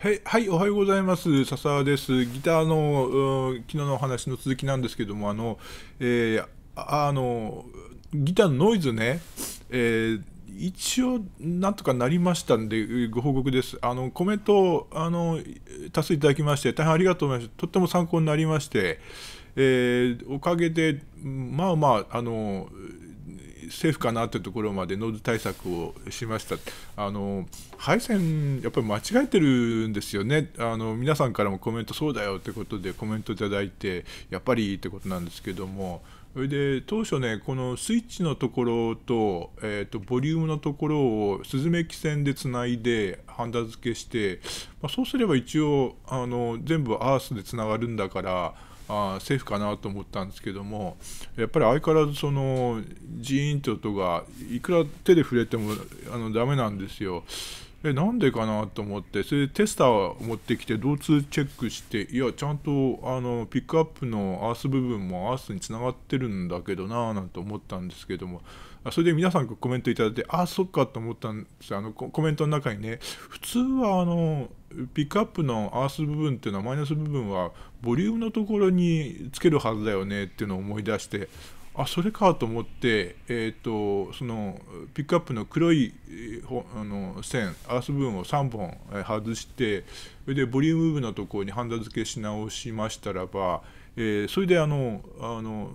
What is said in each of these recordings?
はい、はい、おはようございます。笹川です。ギターの、昨日のお話の続きなんですけども、あの、えー、あの、ギターのノイズね、えー、一応、なんとかなりましたんで、ご報告です。あの、コメント、あの、多数いただきまして、大変ありがとうございました。とっても参考になりまして、えー、おかげで、まあまあ、あの、セーフかなというところまでノーズ対策をしました。あの配線、やっぱり間違えてるんですよね。あの皆さんからもコメント、そうだよということでコメントいただいて、やっぱりってことなんですけども、それで当初ね、このスイッチのところと、えーと、ボリュームのところをスズメキ線でつないで、ハンダ付けして、まあ、そうすれば一応あの、全部アースでつながるんだから、あセーフかなと思ったんですけどもやっぱり相変わらずその人員ンと音がいくら手で触れてもあのダメなんですよ。えなんでかなと思ってそれでテスターを持ってきて導通チェックしていやちゃんとあのピックアップのアース部分もアースにつながってるんだけどななんて思ったんですけどもそれで皆さんコメントいただいてあそっかと思ったんですよあのコメントの中にね普通はあのピックアップのアース部分っていうのはマイナス部分はボリュームのところにつけるはずだよねっていうのを思い出してあそれかと思って、えーと、そのピックアップの黒い、えー、あの線アース部分を3本、外してそれでボリューム部のところにハンダ付けし直しましたらば、えー、それであのあの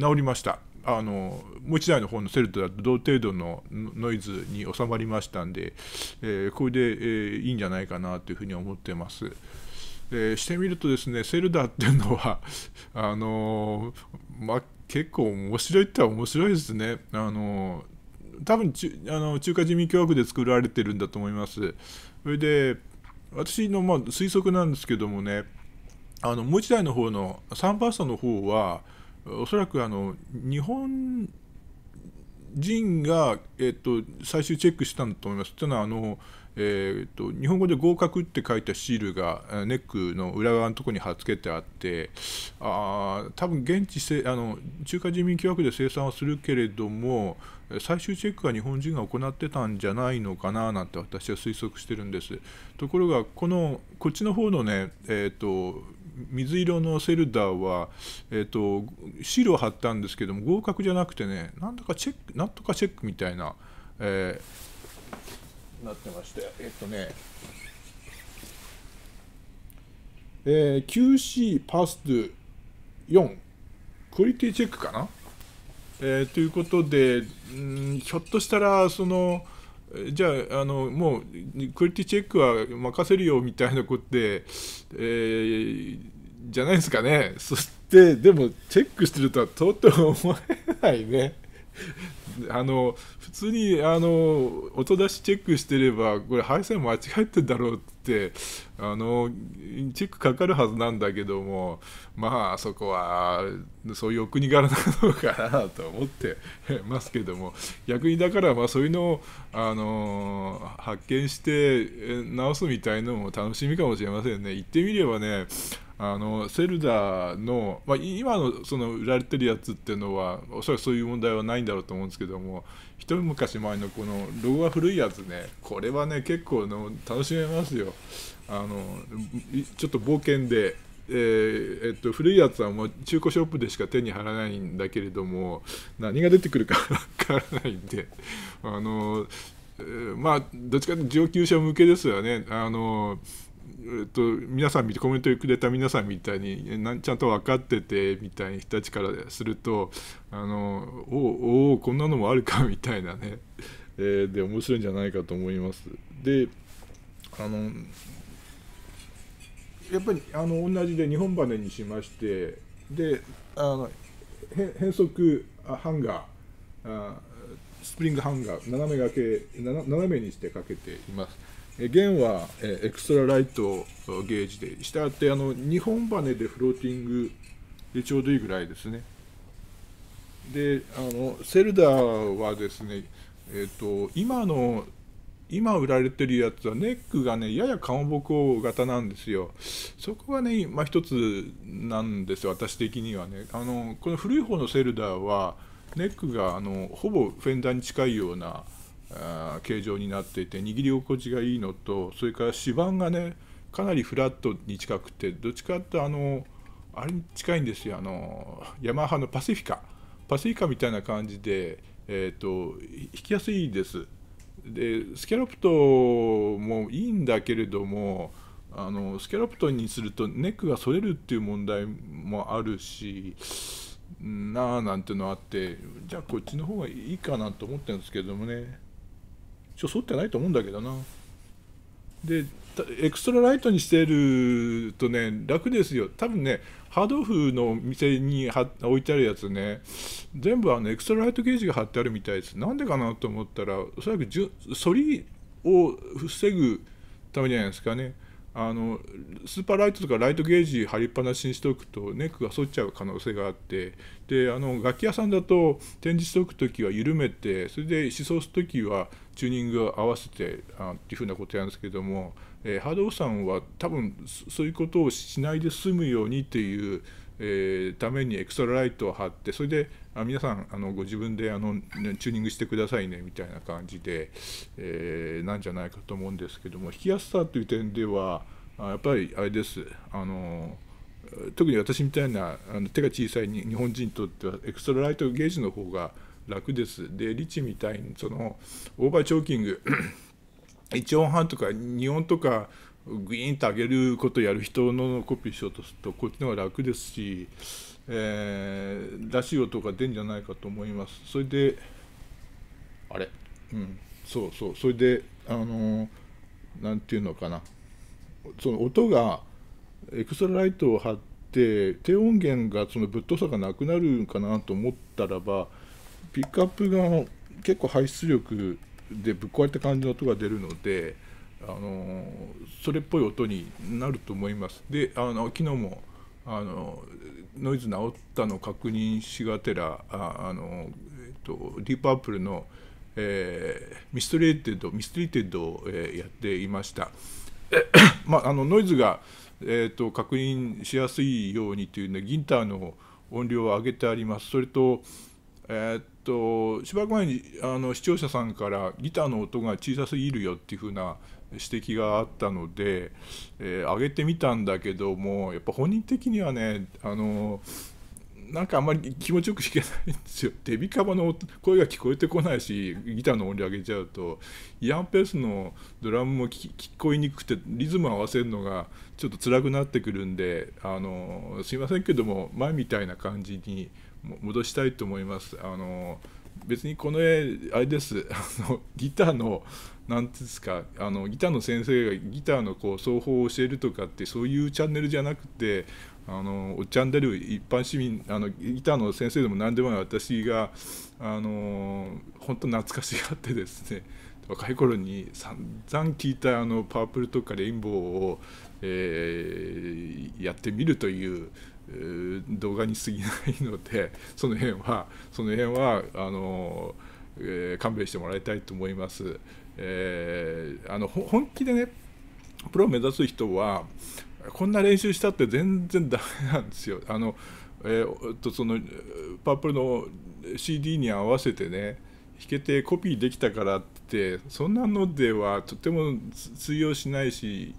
治りました。あのもう1台の方のセルトだと同程度のノイズに収まりましたんで、えー、これで、えー、いいんじゃないかなというふうに思ってます。で、してみるとですねセルダーっていうのはあのー、結構面白いって面白いですね。あの多分ちあの中華人民共和国で作られてるんだと思います。それで私のまあ推測なんですけどもねあのもう一台の方のサンパースの方はおそらくあの日本人が、えっと、最終チェックしたんだと思います。というのはあのえーと、と日本語で合格って書いたシールがネックの裏側のところに貼っつけてあってあ多分現地せあの中華人民共和国で生産はするけれども最終チェックは日本人が行ってたんじゃないのかななんて私は推測してるんですところがこのこっちの方のね、えーと、と水色のセルダーは、えーと、とシールを貼ったんですけども合格じゃなくてねなんだかチェックなんとかチェックみたいな、えーなってましてえっとねえー、QC パスド4クオリティチェックかな、えー、ということでんひょっとしたらそのじゃああのもうクオリティチェックは任せるよみたいなことで、えー、じゃないですかねそしてでもチェックしてるとはとっとも思えないねあの普通にあの音出しチェックしてればこれ配線間違えてんだろうってあのチェックかかるはずなんだけどもまあそこはそういうお国柄なのかなと思ってますけども逆にだからまあそういうのをあの発見して直すみたいのも楽しみかもしれませんね。言ってみればねあのセルダの、まあ、今のその売られてるやつっていうのはおそらくそういう問題はないんだろうと思うんですけども一昔前のこのロゴが古いやつねこれはね結構の楽しめますよあのちょっと冒険で、えー、えっと、古いやつはもう中古ショップでしか手に入らないんだけれども何が出てくるか わからないんであのまあどっちかというと上級者向けですよねあのえっと、皆さん見てコメントくれた皆さんみたいになんちゃんと分かっててみたいな人たちからするとあのおおこんなのもあるかみたいなね、えー、で面白いんじゃないかと思います。であのやっぱりあの同じで日本バネにしましてであの変速ハンガーあスプリングハンガー斜めがけ斜めにしてかけています。弦はエクストラライトゲージで、したがってあの2本羽でフローティングでちょうどいいぐらいですね。で、あのセルダーはですね、えっ、ー、と、今の、今売られてるやつはネックがね、ややかまぼこ型なんですよ。そこがね、まあ、一つなんですよ、私的にはね。あのこの古い方のセルダーは、ネックがあのほぼフェンダーに近いようなあ形状になっていて握り心地がいいのとそれから指板がねかなりフラットに近くてどっちかってあのあれに近いんですよあのヤマハのパシフィカパシフィカみたいな感じで、えーと、と弾きやすいですでスキャロプトもいいんだけれどもあのスキャロプトにするとネックが反れるっていう問題もあるしなあなんてのあってじゃあこっちの方がいいかなと思ってるんですけどもね一応剃ってないと思うんだけどなでエクストラライトにしてるとね楽ですよ多分ねハードオフの店に置いてあるやつね全部あのエクストラライトゲージが貼ってあるみたいですなんでかなと思ったらおそらく反りを防ぐためじゃないですかねあのスーパーライトとかライトゲージ貼りっぱなしにしておくとネックが反っちゃう可能性があってであの楽器屋さんだと展示しておく時は緩めてそれで思想する時はチューニングを合わせてあっていうふうなことやるんですけども、えー、ハードオフさんは多分そういうことをしないで済むようにっていうえー、ためにエクストラライトを貼ってそれであ皆さんあのご自分であの、ね、チューニングしてくださいねみたいな感じで、えー、なんじゃないかと思うんですけども弾きやすさという点ではやっぱりあれですあの特に私みたいなあの手が小さい日本人にとってはエクストラライトゲージの方が楽です。でリチみたいにそのオーバーチョーキング1 音半とか2音とかグイーンと上げることやる人のコピーしようとするとこっちの方が楽ですし、えー、出し音が出るんじゃないかと思いますそれであれうんそうそうそれであの何、ー、て言うのかなその音がエクストラライトを張って低音源がそのぶっとさがなくなるかなと思ったらばピックアップが結構排出力でぶっ壊れた感じの音が出るので。あのそれっぽい音になると思います。であの昨日もあのノイズ直ったのを確認しがてらああの、えっと、ディープアップルの、えー、ミストリーテッドミストリーテッドを、えー、やっていました。まあ、あのノイズが、えーと、確認しやすいようにというのギンターの音量を上げてあります。それと,、えーと、としばらく前にあの視聴者さんからギターの音が小さすぎるよっていうふうな指摘があったので、えー、上げてみたんだけどもやっぱ本人的にはねあのなんかあんまり気持ちよく弾けないんですよ。デビカバの声が聞こえてこないしギターの音量上げちゃうとイアン・ペースのドラムも聞こえにくくてリズム合わせるのがちょっと辛くなってくるんであのすいませんけども前みたいな感じに戻したいと思います。あの別にこの絵あれですあのギターのなんですかあのギターの先生がギターのこう奏法を教えるとかってそういうチャンネルじゃなくてあのおっちゃんでる一般市民あのギターの先生でも何でもない私があの本当懐かしがってですね若い頃に散々聴いたあのパープルとかレインボーを、えー、やってみるという動画に過ぎないのでその辺はその辺はあのーえー、勘弁してもらいたいと思います。えー、あの本気でねプロを目指す人はこんな練習したって全然ダメなんですよ。あのえー、とそのパープルの CD に合わせてね弾けてコピーできたからってそんなのではとても通用しないし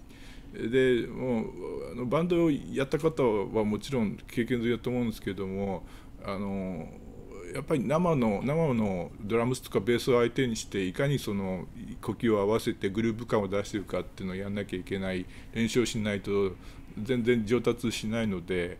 でもうあのバンドをやった方はもちろん経験済みだと思うんですけどもあのやっぱり生の生のドラムスとかベースを相手にしていかにその呼吸を合わせてグループ感を出してるかっていうのをやんなきゃいけない練習をしないと全然上達しないので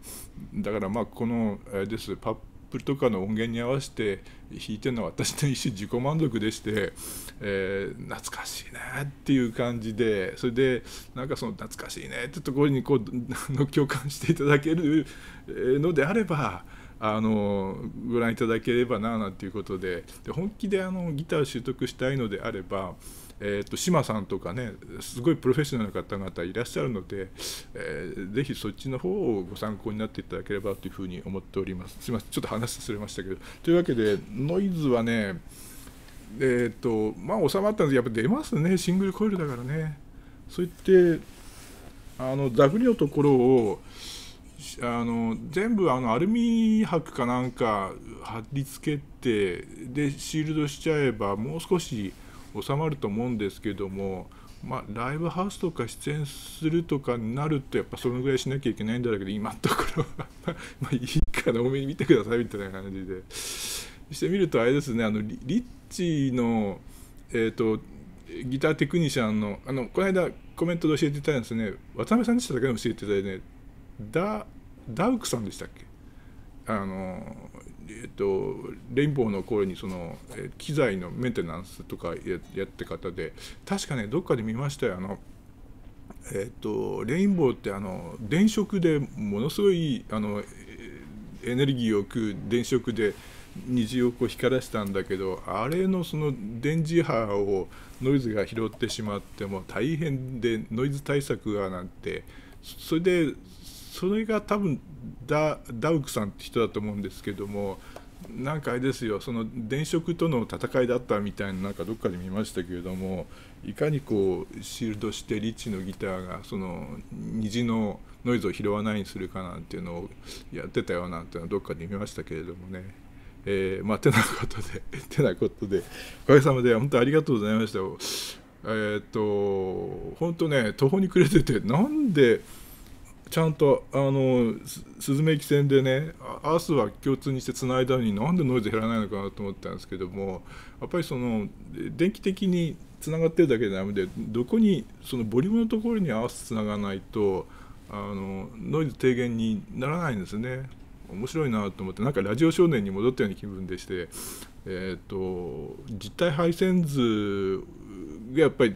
だからまあこのあれですパップルとかの音源に合わせて弾いてるのは私の一種自己満足でして、えー、懐かしいなっていう感じでそれでなんかその懐かしいねってところにこう 共感していただけるのであれば。あのご覧いただければななんていうことでで本気であのギターを習得したいのであれば、えーと、島さんとかねすごいプロフェッショナルな方々いらっしゃるので、えー、ぜひそっちの方をご参考になっていただければというふうに思っておりますすいませんちょっと話忘れましたけどというわけでノイズはねえっ、ー、とまあ収まったんですけどやっぱ出ますねシングルコイルだからねそう言ってあのザグリのところをあの全部あのアルミ箔かなんか貼り付けてでシールドしちゃえばもう少し収まると思うんですけども、まあ、ライブハウスとか出演するとかになるとやっぱそのぐらいしなきゃいけないんだけど今のところは まあいいから多めに見てくださいみたいな感じでしてみるとあれですねあのリッチの、えーと、ギターテクニシャンのあのこの間コメントで教えていたんですね渡辺さんでしたら、け教えていたよね、ダダウクさんでしたっけあのえっと、レインボーの頃にその、え機材のメンテナンスとかやって方で確かねどっかで見ましたよあの、えっと、レインボーってあの電飾でものすごいあのエネルギーを食う電飾で虹をこう光らせたんだけどあれのその電磁波をノイズが拾ってしまっても大変でノイズ対策がなんてそれでそれが多分ダダウクさんって人だと思うんですけどもなんかあれですよその電飾との戦いだったみたいななんかどっかで見ましたけれどもいかにこうシールドしてリッチのギターがその虹のノイズを拾わないにするかなんていうのをやってたよなんていうのをどっかで見ましたけれどもね。えー、まあ、てなことで、てなことで、おかげさまで、本当ありがとうございました。えっ、ー、と、本当ね、途方に暮れてて、なんで、ちゃんとあのスズメキ線でねアースは共通にしてつないだのになんでノイズ減らないのかなと思ったんですけどもやっぱりその電気的につながってるだけじゃダメでどこにそのボリュームのところに合わスつながないとあのノイズ低減にならないんですね面白いなと思ってなんかラジオ少年に戻ったような気分でして、えーと、実体配線図がやっぱり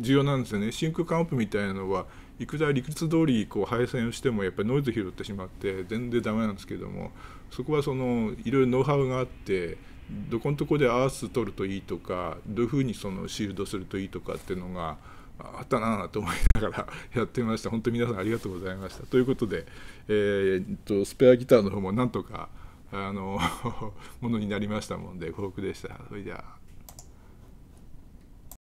重要なんですよね真空管アプみたいなのはいくら理屈通りこう配線をしてもやっぱりノイズ拾ってしまって全然ダメなんですけどもそこはそのいろいろノウハウがあってどこのとこでアース取るといいとかどういうふうにそのシールドするといいとかっていうのがあったなと思いながら やってみました本当に皆さんありがとうございましたということで、えー、っとスペアギターの方もなんとかあの ものになりましたもんで幸福でしたそれじゃあ